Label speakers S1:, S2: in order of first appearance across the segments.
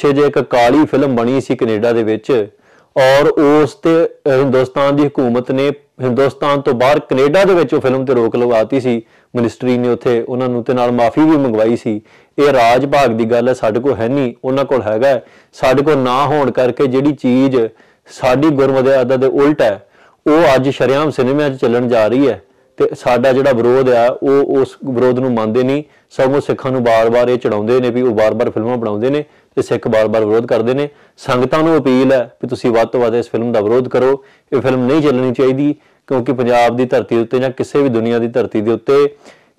S1: ਪਿੱਛੇ ਜੇ ਇੱਕ ਕਾਲੀ ਫਿਲਮ ਬਣੀ ਸੀ ਕੈਨੇਡਾ ਦੇ ਵਿੱਚ ਔਰ ਉਸ ਤੇ ਹਿੰਦੁਸਤਾਨ ਦੀ ਹਕੂਮਤ ਨੇ ਹਿੰਦੁਸਤਾਨ ਤੋਂ ਬਾਹਰ ਕੈਨੇਡਾ ਦੇ ਵਿੱਚ ਉਹ ਫਿਲਮ ਤੇ ਰੋਕ ਲਗਾਤੀ ਸੀ ਮਿਨਿਸਟਰੀ ਨੇ ਉੱਥੇ ਉਹਨਾਂ ਨੂੰ ਤੇ ਨਾਲ ਮਾਫੀ ਵੀ ਮੰਗਵਾਈ ਸੀ ਇਹ ਰਾਜ ਭਾਗ ਦੀ ਗੱਲ ਹੈ ਸਾਡੇ ਕੋਲ ਹੈ ਨਹੀਂ ਉਹਨਾਂ ਕੋਲ ਹੈਗਾ ਸਾਡੇ ਕੋਲ ਨਾ ਹੋਣ ਕਰਕੇ ਜਿਹੜੀ ਚੀਜ਼ ਸਾਡੀ ਗੁਰਮਰਿਆਦਾ ਦੇ ਉਲਟ ਹੈ ਉਹ ਅੱਜ ਸ਼ਰਿਆਮ ਸਿਨੇਮਾ 'ਚ ਚੱਲਣ ਜਾ ਰਹੀ ਹੈ ਤੇ ਸਾਡਾ ਜਿਹੜਾ ਵਿਰੋਧ ਆ ਉਹ ਉਸ ਵਿਰੋਧ ਨੂੰ ਮੰਨਦੇ ਨਹੀਂ ਸਗੋਂ ਸਿੱਖਾਂ ਨੂੰ ਬਾਰ-ਬਾਰ ਇਹ ਚੜਾਉਂਦੇ ਨੇ ਵੀ ਉਹ ਬਾਰ-ਬਾਰ ਫਿਲਮਾਂ ਬਣਾਉਂਦੇ ਨੇ ਤੇ ਸਿੱਖ ਬਾਰ-ਬਾਰ ਵਿਰੋਧ ਕਰਦੇ ਨੇ ਸੰਗਤਾਂ ਨੂੰ ਅਪੀਲ ਹੈ ਕਿ ਤੁਸੀਂ ਵੱਧ ਤੋਂ ਵੱਧ ਇਸ ਫਿਲਮ ਦਾ ਵਿਰੋਧ ਕਰੋ ਇਹ ਫਿਲਮ ਨਹੀਂ ਚੱਲਣੀ ਚਾਹੀਦੀ ਕਿਉਂਕਿ ਪੰਜਾਬ ਦੀ ਧਰਤੀ ਉੱਤੇ ਜਾਂ ਕਿਸੇ ਵੀ ਦੁਨੀਆ ਦੀ ਧਰਤੀ ਦੇ ਉੱਤੇ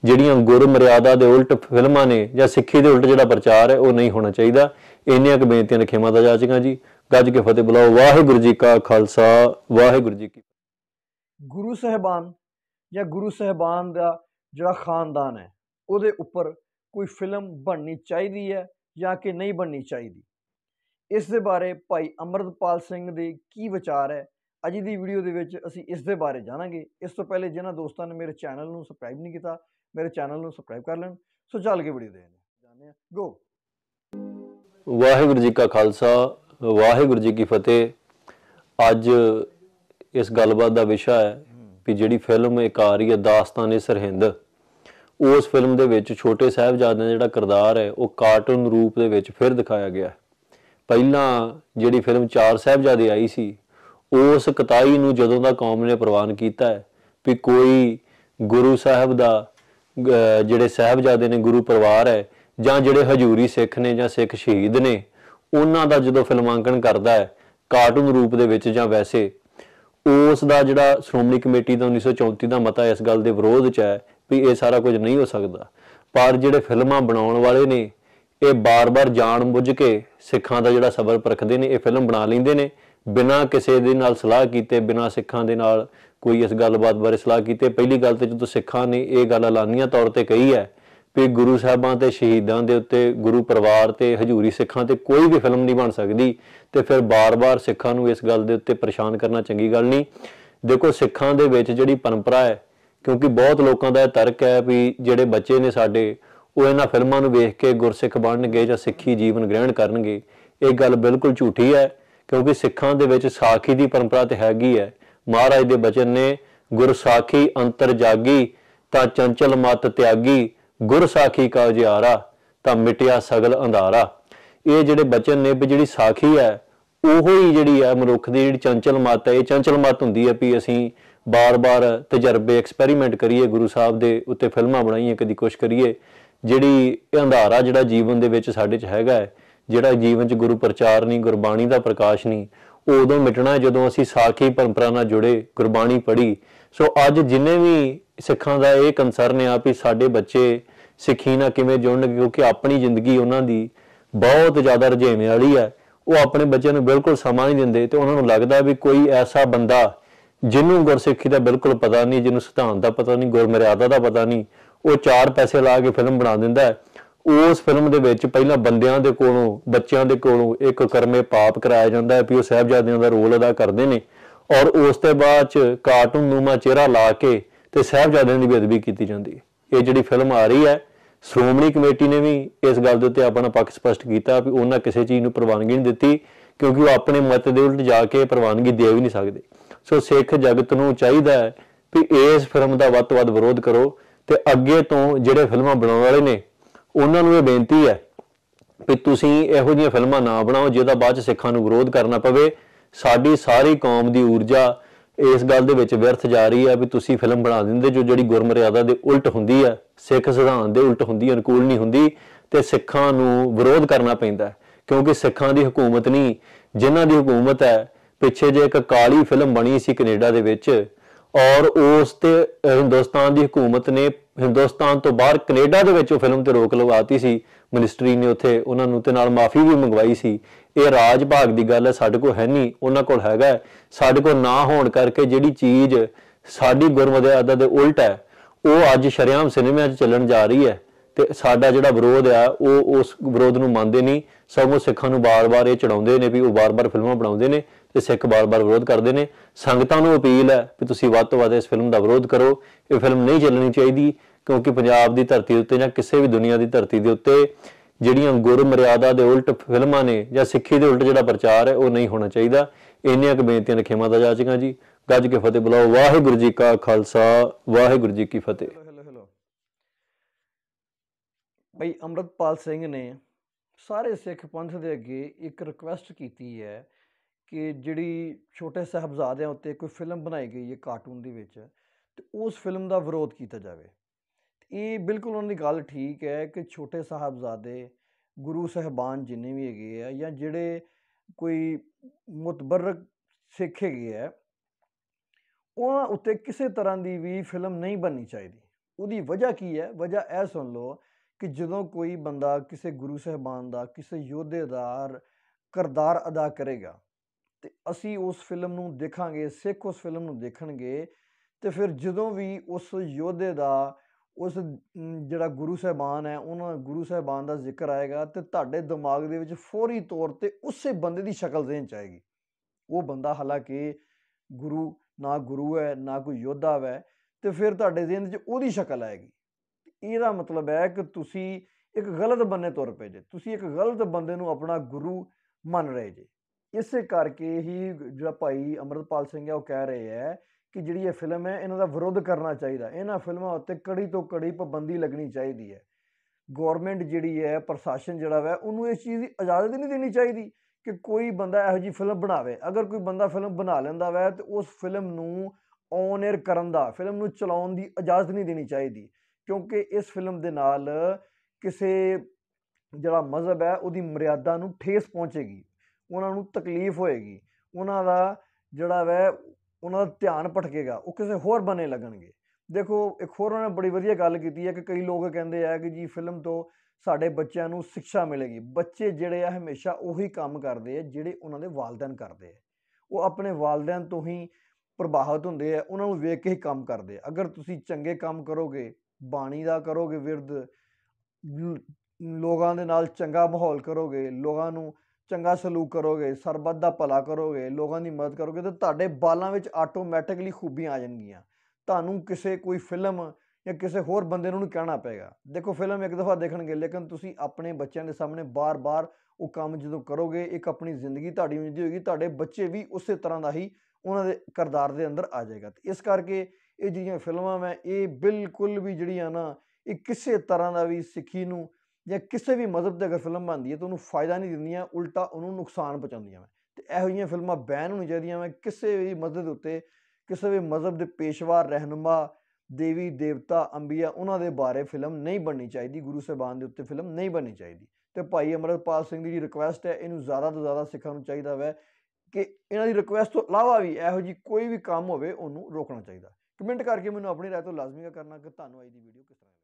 S1: ਜਿਹੜੀਆਂ ਗੁਰ ਮਰਿਆਦਾ ਦੇ ਉਲਟ ਫਿਲਮਾਂ ਨੇ ਜਾਂ ਸਿੱਖੀ ਦੇ ਉਲਟ ਜਿਹੜਾ ਪ੍ਰਚਾਰ ਹੈ ਉਹ ਨਹੀਂ ਹੋਣਾ ਚਾਹੀਦਾ ਇੰਨੀਆਂ ਕੁ ਬੇਨਤੀਆਂ ਨੇ ਖਿਮਾ ਦਾ ਜਾਚਕਾਂ ਜੀ ਗੱਜ ਕੇ ਫਤਿਹ ਬੁਲਾਓ ਵਾਹਿਗੁਰੂ ਜੀ ਕਾ ਖਾਲਸਾ ਵਾਹਿਗੁਰੂ ਜੀ
S2: ਕੀ ਗੁਰੂ ਸਹਿਬਾਨ ਜਾਂ ਗੁਰੂ ਸਹਿਬਾਨ ਦਾ ਜਿਹੜਾ ਖਾਨਦਾਨ ਹੈ ਉਹਦੇ ਉੱਪਰ ਕੋਈ ਫਿਲਮ ਬਣਨੀ ਚਾਹੀਦੀ ਹੈ ਜਾਂ ਕਿ ਨਹੀਂ ਬਣਨੀ ਚਾਹੀਦੀ ਇਸ ਦੇ ਬਾਰੇ ਭਾਈ ਅਮਰਤਪਾਲ ਸਿੰਘ ਦੇ ਕੀ ਵਿਚਾਰ ਹੈ ਅੱਜ ਦੀ ਵੀਡੀਓ ਦੇ ਵਿੱਚ ਅਸੀਂ ਇਸ ਦੇ ਬਾਰੇ ਜਾਣਾਂਗੇ ਇਸ ਤੋਂ ਪਹਿਲੇ ਜਿਨ੍ਹਾਂ ਦੋਸਤਾਂ ਨੇ ਮੇਰੇ ਚੈਨਲ ਨੂੰ ਸਬਸਕ੍ਰਾਈਬ ਨਹੀਂ ਕੀਤਾ ਮੇਰੇ ਚੈਨਲ ਨੂੰ ਸਬਸਕ੍ਰਾਈਬ ਕਰ ਲੈਣ ਸੋ ਚੱਲ ਕੇ ਵੀਡੀਓ ਦੇ ਜਾਂਦੇ ਹਾਂ ਗੋ
S1: ਵਾਹਿਗੁਰੂ ਜੀ ਕਾ ਖਾਲਸਾ ਵਾਹਿਗੁਰੂ ਜੀ ਕੀ ਫਤਿਹ ਅੱਜ ਇਸ ਗੱਲਬਾਤ ਦਾ ਵਿਸ਼ਾ ਹੈ ਵੀ ਜਿਹੜੀ ਫਿਲਮ ਇੱਕ ਆ ਰਹੀ ਹੈ ਦਾਸਤਾਨੇ ਸਰਹਿੰਦ ਉਸ ਫਿਲਮ ਦੇ ਵਿੱਚ ਛੋਟੇ ਸਾਹਿਬਜ਼ਾਦੇ ਦਾ ਜਿਹੜਾ ਕਿਰਦਾਰ ਹੈ ਉਹ ਕਾਰਟੂਨ ਰੂਪ ਦੇ ਵਿੱਚ ਫਿਰ ਦਿਖਾਇਆ ਗਿਆ ਪਹਿਲਾਂ ਜਿਹੜੀ ਫਿਲਮ ਚਾਰ ਸਾਹਿਬਜ਼ਾਦੇ ਆਈ ਸੀ ਉਸ ਕਤਾਈ ਨੂੰ ਜਦੋਂ ਦਾ ਕੌਮ ਨੇ ਪ੍ਰਵਾਨ ਕੀਤਾ ਹੈ ਵੀ ਕੋਈ ਗੁਰੂ ਸਾਹਿਬ ਦਾ ਜਿਹੜੇ ਸਾਹਿਬਜ਼ਾਦੇ ਨੇ ਗੁਰੂ ਪਰਿਵਾਰ ਹੈ ਜਾਂ ਜਿਹੜੇ ਹਜੂਰੀ ਸਿੱਖ ਨੇ ਜਾਂ ਸਿੱਖ ਸ਼ਹੀਦ ਨੇ ਉਹਨਾਂ ਦਾ ਜਦੋਂ ਫਿਲਮਾਂਕਣ ਕਰਦਾ ਹੈ ਕਾਰਟੂਨ ਰੂਪ ਦੇ ਵਿੱਚ ਜਾਂ ਵੈਸੇ ਉਸ ਦਾ ਜਿਹੜਾ ਸ਼੍ਰੋਮਣੀ ਕਮੇਟੀ ਦਾ 1934 ਦਾ ਮਤਾ ਇਸ ਗੱਲ ਦੇ ਵਿਰੋਧ 'ਚ ਹੈ ਵੀ ਇਹ ਸਾਰਾ ਕੁਝ ਨਹੀਂ ਹੋ ਸਕਦਾ ਪਰ ਜਿਹੜੇ ਫਿਲਮਾਂ ਬਣਾਉਣ ਵਾਲੇ ਨੇ ਇਹ ਬਾਰ-ਬਾਰ ਜਾਣ ਬੁੱਝ ਕੇ ਸਿੱਖਾਂ ਦਾ ਜਿਹੜਾ ਸਬਰ ਪਰਖਦੇ ਨੇ ਇਹ ਫਿਲਮ ਬਣਾ ਲੈਂਦੇ ਨੇ ਬਿਨਾਂ ਕਿਸੇ ਦੇ ਨਾਲ ਸਲਾਹ ਕੀਤੇ ਬਿਨਾਂ ਸਿੱਖਾਂ ਦੇ ਨਾਲ ਕੋਈ ਇਸ ਗੱਲਬਾਤ ਬਾਰੇ ਸਲਾਹ ਕੀਤੇ ਪਹਿਲੀ ਗੱਲ ਤੇ ਜਦੋਂ ਸਿੱਖਾਂ ਨੇ ਇਹ ਗੱਲ ਐਲਾਨੀਆਂ ਤੌਰ ਤੇ ਕਹੀ ਹੈ ਕਿ ਗੁਰੂ ਸਾਹਿਬਾਂ ਤੇ ਸ਼ਹੀਦਾਂ ਦੇ ਉੱਤੇ ਗੁਰੂ ਪਰਿਵਾਰ ਤੇ ਹਜ਼ੂਰੀ ਸਿੱਖਾਂ ਤੇ ਕੋਈ ਵੀ ਫਿਲਮ ਨਹੀਂ ਬਣ ਸਕਦੀ ਤੇ ਫਿਰ ਬਾਰ-ਬਾਰ ਸਿੱਖਾਂ ਨੂੰ ਇਸ ਗੱਲ ਦੇ ਉੱਤੇ ਪਰੇਸ਼ਾਨ ਕਰਨਾ ਚੰਗੀ ਗੱਲ ਨਹੀਂ ਦੇਖੋ ਸਿੱਖਾਂ ਦੇ ਵਿੱਚ ਜਿਹੜੀ ਪਰੰਪਰਾ ਹੈ ਕਿਉਂਕਿ ਬਹੁਤ ਲੋਕਾਂ ਦਾ ਇਹ ਤਰਕ ਹੈ ਵੀ ਜਿਹੜੇ ਬੱਚੇ ਨੇ ਸਾਡੇ ਉਹ ਇਹਨਾਂ ਫਿਲਮਾਂ ਨੂੰ ਵੇਖ ਕੇ ਗੁਰਸਿੱਖ ਬਣਨਗੇ ਜਾਂ ਸਿੱਖੀ ਜੀਵਨ ਗ੍ਰਹਿਣ ਕਰਨਗੇ ਇਹ ਗੱਲ ਬਿਲਕੁਲ ਝੂਠੀ ਹੈ ਕਿਉਂਕਿ ਸਿੱਖਾਂ ਦੇ ਵਿੱਚ ਸਾਖੀ ਦੀ ਪਰੰਪਰਾ ਤੇ ਹੈਗੀ ਹੈ ਮਹਾਰਾਜ ਦੇ ਬਚਨ ਨੇ ਗੁਰ ਸਾਖੀ ਅੰਤਰ ਜਾਗੀ ਤਾਂ ਚੰਚਲ ਮਤ ਤਿਆਗੀ ਗੁਰ ਸਾਖੀ ਕਾ ਜਿਆਰਾ ਤਾਂ ਮਿਟਿਆ ਸਗਲ ਅੰਧਾਰਾ ਇਹ ਜਿਹੜੇ ਬਚਨ ਨੇ ਵੀ ਜਿਹੜੀ ਸਾਖੀ ਹੈ ਉਹੋ ਹੀ ਜਿਹੜੀ ਆ ਮਨੁੱਖ ਦੀ ਜਿਹੜੀ ਚੰਚਲ ਮਤ ਹੈ ਇਹ ਚੰਚਲ ਮਤ ਹੁੰਦੀ ਹੈ ਵੀ ਅਸੀਂ ਬਾਰ-ਬਾਰ ਤਜਰਬੇ ਐਕਸਪੈਰੀਮੈਂਟ ਕਰੀਏ ਗੁਰੂ ਸਾਹਿਬ ਦੇ ਉੱਤੇ ਫਿਲਮਾਂ ਬਣਾਈਏ ਕਦੀ ਕੁਛ ਕਰੀਏ ਜਿਹੜੀ ਇਹ ਅੰਧਾਰਾ ਜਿਹੜਾ ਜੀਵਨ ਦੇ ਵਿੱਚ ਸਾਡੇ 'ਚ ਹੈਗਾ ਜਿਹੜਾ ਜੀਵਨ 'ਚ ਗੁਰੂ ਪ੍ਰਚਾਰ ਨਹੀਂ ਗੁਰਬਾਣੀ ਦਾ ਪ੍ਰਕਾਸ਼ ਨਹੀਂ ਉਹ ਉਦੋਂ ਮਿਟਣਾ ਜਦੋਂ ਅਸੀਂ ਸਾਖੀ ਪਰੰਪਰਾ ਨਾਲ ਜੁੜੇ ਗੁਰਬਾਣੀ ਪੜ੍ਹੀ ਸੋ ਅੱਜ ਜਿੰਨੇ ਵੀ ਸਿੱਖਾਂ ਦਾ ਇਹ ਕੰਸਰਨ ਆ ਵੀ ਸਾਡੇ ਬੱਚੇ ਸਿੱਖੀ ਨਾਲ ਕਿਵੇਂ ਜੁੜਨਗੇ ਕਿਉਂਕਿ ਆਪਣੀ ਜ਼ਿੰਦਗੀ ਉਹਨਾਂ ਦੀ ਬਹੁਤ ਜ਼ਿਆਦਾ ਰਜੇਵੇਂ ਵਾਲੀ ਹੈ ਉਹ ਆਪਣੇ ਬੱਚਿਆਂ ਨੂੰ ਬਿਲਕੁਲ ਸਮਾਂ ਨਹੀਂ ਦਿੰਦੇ ਤੇ ਉਹਨਾਂ ਨੂੰ ਲੱਗਦਾ ਵੀ ਕੋਈ ਐਸਾ ਬੰਦਾ ਜਿਹਨੂੰ ਗੁਰਸਿੱਖੀ ਦਾ ਬਿਲਕੁਲ ਪਤਾ ਨਹੀਂ ਜਿਹਨੂੰ ਸਿਧਾਂਤ ਦਾ ਪਤਾ ਨਹੀਂ ਗੁਰਮਰਿਆਦਾ ਦਾ ਪਤਾ ਨਹੀਂ ਉਹ ਚਾਰ ਪੈਸੇ ਲਾ ਕੇ ਫਿਲਮ ਬਣਾ ਦਿੰਦਾ ਹੈ ਉਸ ਫਿਲਮ ਦੇ ਵਿੱਚ ਪਹਿਲਾਂ ਬੰਦਿਆਂ ਦੇ ਕੋਲੋਂ ਬੱਚਿਆਂ ਦੇ ਕੋਲੋਂ ਇੱਕ ਕਰਮੇ ਪਾਪ ਕਰਾਇਆ ਜਾਂਦਾ ਹੈ ਵੀ ਉਹ ਸਹਿਬਜ਼ਾਦਿਆਂ ਦਾ ਰੋਲ ਅਦਾ ਕਰਦੇ ਨੇ ਔਰ ਉਸ ਤੋਂ ਬਾਅਦ ਚ ਕਾਰਟੂਨ ਨੂਮਾ ਚਿਹਰਾ ਲਾ ਕੇ ਤੇ ਸਹਿਬਜ਼ਾਦਿਆਂ ਦੀ ਬੇਅਦਬੀ ਕੀਤੀ ਜਾਂਦੀ ਹੈ ਇਹ ਜਿਹੜੀ ਫਿਲਮ ਆ ਰਹੀ ਹੈ ਸ਼੍ਰੋਮਣੀ ਕਮੇਟੀ ਨੇ ਵੀ ਇਸ ਗੱਲ ਦੇ ਉੱਤੇ ਆਪਣਾ ਪੱਖ ਸਪਸ਼ਟ ਕੀਤਾ ਵੀ ਉਹਨਾਂ ਕਿਸੇ ਚੀਜ਼ ਨੂੰ ਪ੍ਰਵਾਨਗੀ ਨਹੀਂ ਦਿੱਤੀ ਕਿਉਂਕਿ ਉਹ ਆਪਣੇ ਮਤ ਦੇ ਉਲਟ ਜਾ ਕੇ ਪ੍ਰਵਾਨਗੀ ਦੇ ਵੀ ਨਹੀਂ ਸਕਦੇ ਸੋ ਸਿੱਖ ਜਗਤ ਨੂੰ ਚਾਹੀਦਾ ਹੈ ਕਿ ਇਸ ਫਿਲਮ ਦਾ ਵੱਧ ਤੋਂ ਵੱਧ ਵਿਰੋਧ ਕਰੋ ਤੇ ਅੱਗੇ ਤੋਂ ਜਿਹੜੇ ਫਿਲਮਾਂ ਬਣਾਉਣ ਵਾਲੇ ਨੇ ਉਹਨਾਂ ਨੂੰ ਇਹ ਬੇਨਤੀ ਹੈ ਵੀ ਤੁਸੀਂ ਇਹੋ ਜਿਹੀਆਂ ਫਿਲਮਾਂ ਨਾ ਬਣਾਓ ਜਿਹਦਾ ਬਾਅਦ ਚ ਸਿੱਖਾਂ ਨੂੰ ਵਿਰੋਧ ਕਰਨਾ ਪਵੇ ਸਾਡੀ ਸਾਰੀ ਕੌਮ ਦੀ ਊਰਜਾ ਇਸ ਗੱਲ ਦੇ ਵਿੱਚ ਵਿਅਰਥ ਜਾ ਰਹੀ ਆ ਵੀ ਤੁਸੀਂ ਫਿਲਮ ਬਣਾ ਦਿੰਦੇ ਜੋ ਜਿਹੜੀ ਗੁਰਮਰਿਆਦਾ ਦੇ ਉਲਟ ਹੁੰਦੀ ਆ ਸਿੱਖ ਸਿਧਾਂਤ ਦੇ ਉਲਟ ਹੁੰਦੀ ਅਨੁਕੂਲ ਨਹੀਂ ਹੁੰਦੀ ਤੇ ਸਿੱਖਾਂ ਨੂੰ ਵਿਰੋਧ ਕਰਨਾ ਪੈਂਦਾ ਕਿਉਂਕਿ ਸਿੱਖਾਂ ਦੀ ਹਕੂਮਤ ਨਹੀਂ ਜਿਨ੍ਹਾਂ ਦੀ ਹਕੂਮਤ ਹੈ ਪਿੱਛੇ ਜੇ ਇੱਕ ਕਾਲੀ ਫਿਲਮ ਬਣੀ ਸੀ ਕੈਨੇਡਾ ਦੇ ਵਿੱਚ ਔਰ ਉਸ ਤੇ ਹਿੰਦੁਸਤਾਨ ਦੀ ਹਕੂਮਤ ਨੇ ਹਿੰਦੁਸਤਾਨ ਤੋਂ ਬਾਹਰ ਕੈਨੇਡਾ ਦੇ ਵਿੱਚ ਉਹ ਫਿਲਮ ਤੇ ਰੋਕ ਲਵਾਤੀ ਸੀ ਮਿਨਿਸਟਰੀ ਨੇ ਉੱਥੇ ਉਹਨਾਂ ਨੂੰ ਤੇ ਨਾਲ ਮਾਫੀ ਵੀ ਮੰਗਵਾਈ ਸੀ ਇਹ ਰਾਜ ਭਾਗ ਦੀ ਗੱਲ ਹੈ ਸਾਡੇ ਕੋਲ ਹੈ ਨਹੀਂ ਉਹਨਾਂ ਕੋਲ ਹੈਗਾ ਸਾਡੇ ਕੋਲ ਨਾ ਹੋਣ ਕਰਕੇ ਜਿਹੜੀ ਚੀਜ਼ ਸਾਡੀ ਗੁਰਮਰਿਆਦਾ ਦੇ ਉਲਟ ਹੈ ਉਹ ਅੱਜ ਸ਼ਰਿਆਮ ਸਿਨੇਮਾ 'ਚ ਚੱਲਣ ਜਾ ਰਹੀ ਹੈ ਤੇ ਸਾਡਾ ਜਿਹੜਾ ਵਿਰੋਧ ਆ ਉਹ ਉਸ ਵਿਰੋਧ ਨੂੰ ਮੰਨਦੇ ਨਹੀਂ ਸਗੋਂ ਸਿੱਖਾਂ ਨੂੰ ਬਾਰ-ਬਾਰ ਇਹ ਚੜਾਉਂਦੇ ਨੇ ਵੀ ਉਹ ਬਾਰ-ਬਾਰ ਫਿਲਮਾਂ ਬਣਾਉਂਦੇ ਨੇ ਤੇ ਸਿੱਖ ਬਾਰ-ਬਾਰ ਵਿਰੋਧ ਕਰਦੇ ਨੇ ਸੰਗਤਾਂ ਨੂੰ ਅਪੀਲ ਹੈ ਕਿ ਤੁਸੀਂ ਵੱਧ ਤੋਂ ਵੱਧ ਇਸ ਫਿਲਮ ਦਾ ਵਿਰੋਧ ਕਰੋ ਇਹ ਫਿਲਮ ਨਹੀਂ ਚੱਲਣੀ ਚਾਹੀਦੀ ਕਿਉਂਕਿ ਪੰਜਾਬ ਦੀ ਧਰਤੀ ਉੱਤੇ ਜਾਂ ਕਿਸੇ ਵੀ ਦੁਨੀਆ ਦੀ ਧਰਤੀ ਦੇ ਉੱਤੇ ਜਿਹੜੀਆਂ ਗੁਰ ਮਰਿਆਦਾ ਦੇ ਉਲਟ ਫਿਲਮਾਂ ਨੇ ਜਾਂ ਸਿੱਖੀ ਦੇ ਉਲਟ ਜਿਹੜਾ ਪ੍ਰਚਾਰ ਹੈ ਉਹ ਨਹੀਂ ਹੋਣਾ ਚਾਹੀਦਾ ਇੰਨੀਆਂ ਕੁ ਬੇਨਤੀਆਂ ਨੇ ਦਾ ਜਾਚਕਾਂ ਜੀ ਗੱਜ ਕੇ ਫਤਿਹ ਬੁਲਾਓ ਵਾਹਿਗੁਰੂ ਜੀ ਕਾ ਖਾਲਸਾ ਵਾਹਿਗੁਰੂ ਜੀ ਕੀ ਫਤਿਹ
S2: ਭਾਈ ਅਮਰਤਪਾਲ ਸਿੰਘ ਨੇ ਸਾਰੇ ਸਿੱਖ ਪੰਥ ਦੇ ਅੱਗੇ ਇੱਕ ਰਿਕੁਐਸਟ ਕੀਤੀ ਹੈ ਕਿ ਜਿਹੜੀ ਛੋਟੇ ਸਾਹਿਬਜ਼ਾਦਿਆਂ ਉੱਤੇ ਕੋਈ ਫਿਲਮ ਬਣਾਈ ਗਈ ਹੈ ਕਾਰਟੂਨ ਦੇ ਵਿੱਚ ਤੇ ਉਸ ਫਿਲਮ ਦਾ ਵਿਰੋਧ ਕੀਤਾ ਜਾਵੇ ਇਹ ਬਿਲਕੁਲ ਉਹਨਾਂ ਦੀ ਗੱਲ ਠੀਕ ਹੈ ਕਿ ਛੋਟੇ ਸਾਹਿਬਜ਼ਾਦੇ ਗੁਰੂ ਸਹਿਬਾਨ ਜਿੰਨੇ ਵੀ ਹੈਗੇ ਆ ਜਾਂ ਜਿਹੜੇ ਕੋਈ ਮੁਤਬਰਕ ਸਿੱਖ ਹੈਗੇ ਆ ਉਹਨਾਂ ਉੱਤੇ ਕਿਸੇ ਤਰ੍ਹਾਂ ਦੀ ਵੀ ਫਿਲਮ ਨਹੀਂ ਬਣਨੀ ਚਾਹੀਦੀ ਉਹਦੀ ਵਜ੍ਹਾ ਕੀ ਹੈ ਵਜ੍ਹਾ ਇਹ ਸੁਣ ਲਓ ਕਿ ਜਦੋਂ ਕੋਈ ਬੰਦਾ ਕਿਸੇ ਗੁਰੂ ਸਹਿਬਾਨ ਦਾ ਕਿਸੇ ਯੋਧੇ ਦਾ ਕਰਦਾਰ ਅਦਾ ਕਰੇਗਾ ਤੇ ਅਸੀਂ ਉਸ ਫਿਲਮ ਨੂੰ ਦੇਖਾਂਗੇ ਸਿੱਖ ਉਸ ਫਿਲਮ ਨੂੰ ਦੇਖਣਗੇ ਤੇ ਫਿਰ ਜਦੋਂ ਵੀ ਉਸ ਯੋਧੇ ਦਾ ਉਸ ਜਿਹੜਾ ਗੁਰੂ ਸਹਿਬਾਨ ਹੈ ਉਹਨਾਂ ਗੁਰੂ ਸਹਿਬਾਨ ਦਾ ਜ਼ਿਕਰ ਆਏਗਾ ਤੇ ਤੁਹਾਡੇ ਦਿਮਾਗ ਦੇ ਵਿੱਚ ਫੌਰੀ ਤੌਰ ਤੇ ਉਸੇ ਬੰਦੇ ਦੀ ਸ਼ਕਲ ਦੇਣ ਆਏਗੀ ਉਹ ਬੰਦਾ ਹਾਲਾਂਕਿ ਗੁਰੂ ਨਾ ਗੁਰੂ ਹੈ ਨਾ ਕੋਈ ਯੋਧਾ ਹੈ ਤੇ ਫਿਰ ਤੁਹਾਡੇ ਜ਼ਿਹਨ 'ਚ ਉਹਦੀ ਸ਼ਕਲ ਆਏਗੀ ਇਹਦਾ ਮਤਲਬ ਹੈ ਕਿ ਤੁਸੀਂ ਇੱਕ ਗਲਤ ਬੰਨੇ ਤੁਰ ਪਏ ਜੇ ਤੁਸੀਂ ਇੱਕ ਗਲਤ ਬੰਦੇ ਨੂੰ ਆਪਣਾ ਗੁਰੂ ਮੰਨ ਰਹੇ ਜੇ ਇਸੇ ਕਰਕੇ ਹੀ ਜਿਹੜਾ ਭਾਈ ਅਮਰਪਾਲ ਸਿੰਘ ਹੈ ਉਹ ਕਹਿ ਰਹੇ ਹੈ ਕਿ ਜਿਹੜੀ ਇਹ ਫਿਲਮ ਹੈ ਇਹਨਾਂ ਦਾ ਵਿਰੋਧ ਕਰਨਾ ਚਾਹੀਦਾ ਇਹਨਾਂ ਫਿਲਮਾਂ ਉੱਤੇ ਕੜੀ ਤੋਂ ਕੜੀ ਪਾਬੰਦੀ ਲੱਗਣੀ ਚਾਹੀਦੀ ਹੈ ਗਵਰਨਮੈਂਟ ਜਿਹੜੀ ਹੈ ਪ੍ਰਸ਼ਾਸਨ ਜਿਹੜਾ ਹੈ ਉਹਨੂੰ ਇਸ ਚੀਜ਼ ਦੀ ਇਜਾਜ਼ਤ ਨਹੀਂ ਦੇਣੀ ਚਾਹੀਦੀ ਕਿ ਕੋਈ ਬੰਦਾ ਇਹੋ ਜੀ ਫਿਲਮ ਬਣਾਵੇ ਅਗਰ ਕੋਈ ਬੰਦਾ ਫਿਲਮ ਬਣਾ ਲੈਂਦਾ ਵੈ ਤੇ ਉਸ ਫਿਲਮ ਨੂੰ ਔਨ 에ਅਰ ਕਰਨ ਦਾ ਫਿਲਮ ਨੂੰ ਚਲਾਉਣ ਦੀ ਇਜਾਜ਼ਤ ਨਹੀਂ ਦੇਣੀ ਚਾਹੀਦੀ ਕਿਉਂਕਿ ਇਸ ਫਿਲਮ ਦੇ ਨਾਲ ਕਿਸੇ ਜਿਹੜਾ ਮਜ਼ਹਬ ਹੈ ਉਹਦੀ ਮਰਿਆਦਾ ਨੂੰ ਠੇਸ ਪਹੁੰਚੇਗੀ ਉਹਨਾਂ ਨੂੰ ਤਕਲੀਫ ਹੋਏਗੀ ਉਹਨਾਂ ਦਾ ਜਿਹੜਾ ਵੈ ਉਹਨਾਂ ਦਾ ਧਿਆਨ ਭਟਕੇਗਾ ਉਹ ਕਿਸੇ ਹੋਰ ਬਣੇ ਲੱਗਣਗੇ ਦੇਖੋ ਇੱਕ ਹੋਰ ਉਹਨਾਂ ਨੇ ਬੜੀ ਵਧੀਆ ਗੱਲ ਕੀਤੀ ਹੈ ਕਿ ਕਈ ਲੋਕ ਕਹਿੰਦੇ ਆ ਕਿ ਜੀ ਫਿਲਮ ਤੋਂ ਸਾਡੇ ਬੱਚਿਆਂ ਨੂੰ ਸਿੱਖਿਆ ਮਿਲੇਗੀ ਬੱਚੇ ਜਿਹੜੇ ਆ ਹਮੇਸ਼ਾ ਉਹੀ ਕੰਮ ਕਰਦੇ ਆ ਜਿਹੜੇ ਉਹਨਾਂ ਦੇ ਵਾਲਦਿਆਂ ਕਰਦੇ ਆ ਉਹ ਆਪਣੇ ਵਾਲਦਿਆਂ ਤੋਂ ਹੀ ਪ੍ਰਭਾਵਿਤ ਹੁੰਦੇ ਆ ਉਹਨਾਂ ਨੂੰ ਵੇਖ ਕੇ ਹੀ ਕੰਮ ਕਰਦੇ ਆ ਅਗਰ ਤੁਸੀਂ ਚੰਗੇ ਕੰਮ ਕਰੋਗੇ ਬਾਣੀ ਦਾ ਕਰੋਗੇ ਵਿਰਧ ਲੋਕਾਂ ਦੇ ਨਾਲ ਚੰਗਾ ਮਾਹੌਲ ਕਰੋਗੇ ਲੋਕਾਂ ਨੂੰ ਚੰਗਾ ਸਲੂਕ ਕਰੋਗੇ ਸਰਬੱਤ ਦਾ ਭਲਾ ਕਰੋਗੇ ਲੋਕਾਂ ਦੀ ਮਦਦ ਕਰੋਗੇ ਤਾਂ ਤੁਹਾਡੇ ਬਾਲਾਂ ਵਿੱਚ ਆਟੋਮੈਟਿਕਲੀ ਖੂਬੀਆਂ ਆ ਜਾਣਗੀਆਂ ਤੁਹਾਨੂੰ ਕਿਸੇ ਕੋਈ ਫਿਲਮ ਜਾਂ ਕਿਸੇ ਹੋਰ ਬੰਦੇ ਨੂੰ ਕਹਿਣਾ ਪਏਗਾ ਦੇਖੋ ਫਿਲਮ ਇੱਕ ਦਫਾ ਦੇਖਣਗੇ ਲੇਕਿਨ ਤੁਸੀਂ ਆਪਣੇ ਬੱਚਿਆਂ ਦੇ ਸਾਹਮਣੇ ਬਾਰ-ਬਾਰ ਉਹ ਕੰਮ ਜਦੋਂ ਕਰੋਗੇ ਇੱਕ ਆਪਣੀ ਜ਼ਿੰਦਗੀ ਤੁਹਾਡੀ ਹੁੰਦੀ ਹੋਏਗੀ ਤੁਹਾਡੇ ਬੱਚੇ ਵੀ ਉਸੇ ਤਰ੍ਹਾਂ ਦਾ ਹੀ ਉਹਨਾਂ ਦੇ ਕਰਦਾਰ ਦੇ ਅੰਦਰ ਆ ਜਾਏਗਾ ਇਸ ਕਰਕੇ ਇਹ ਜਿਹੜੀਆਂ ਫਿਲਮਾਂ ਮੈਂ ਇਹ ਬਿਲਕੁਲ ਵੀ ਜਿਹੜੀਆਂ ਨਾ ਇਹ ਕਿਸੇ ਤਰ੍ਹਾਂ ਦਾ ਵੀ ਸਿੱਖੀ ਨੂੰ ਜਾਂ ਕਿਸੇ ਵੀ ਮਜ਼ਹਬ ਦੇ ਅਗਰ ਫਿਲਮ ਬਣਦੀ ਹੈ ਤਾਂ ਉਹਨੂੰ ਫਾਇਦਾ ਨਹੀਂ ਦਿੰਦੀਆਂ ਉਲਟਾ ਉਹਨੂੰ ਨੁਕਸਾਨ ਪਹੁੰਚਾਉਂਦੀਆਂ ਨੇ ਤੇ ਇਹੋ ਜਿਹੀਆਂ ਫਿਲਮਾਂ ਬੈਨ ਹੋਣੀ ਚਾਹੀਦੀਆਂ ਨੇ ਕਿਸੇ ਵੀ ਮਜ਼ਹਬ ਦੇ ਉੱਤੇ ਕਿਸੇ ਵੀ ਮਜ਼ਹਬ ਦੇ ਪੇਸ਼ਵਾ ਰਹਿਨੁਮਾ ਦੇਵੀ ਦੇਵਤਾ ਅੰਬੀਆ ਉਹਨਾਂ ਦੇ ਬਾਰੇ ਫਿਲਮ ਨਹੀਂ ਬਣਨੀ ਚਾਹੀਦੀ ਗੁਰੂ ਸਾਹਿਬਾਨ ਦੇ ਉੱਤੇ ਫਿਲਮ ਨਹੀਂ ਬਣਨੀ ਚਾਹੀਦੀ ਤੇ ਭਾਈ ਅਮਰਪਾਲ ਸਿੰਘ ਦੀ ਰਿਕੁਐਸਟ ਹੈ ਇਹਨੂੰ ਜ਼ਿਆਦਾ ਤੋਂ ਜ਼ਿਆਦਾ ਸਿੱਖਾਂ ਨੂੰ ਚਾਹੀਦਾ ਵੈ ਕਿ ਇਹਨਾਂ ਦੀ ਰਿਕੁਐਸਟ ਤੋਂ ਇਲਾਵਾ ਵੀ ਇਹੋ ਜੀ ਕੋਈ ਵੀ ਕੰਮ ਹੋਵੇ ਉਹਨੂੰ ਰੋਕਣਾ ਚਾਹੀਦਾ ਕਮੈਂਟ ਕਰਕੇ ਮੈਨੂੰ ਆਪਣੀ رائے ਤੋਂ ਲਾਜ਼ਮੀ ਕਰਨਾ ਕਿ ਤੁਹਾਨੂੰ ਅੱਜ ਦੀ ਵੀਡੀਓ ਕਿਸ ਤਰ੍ਹਾਂ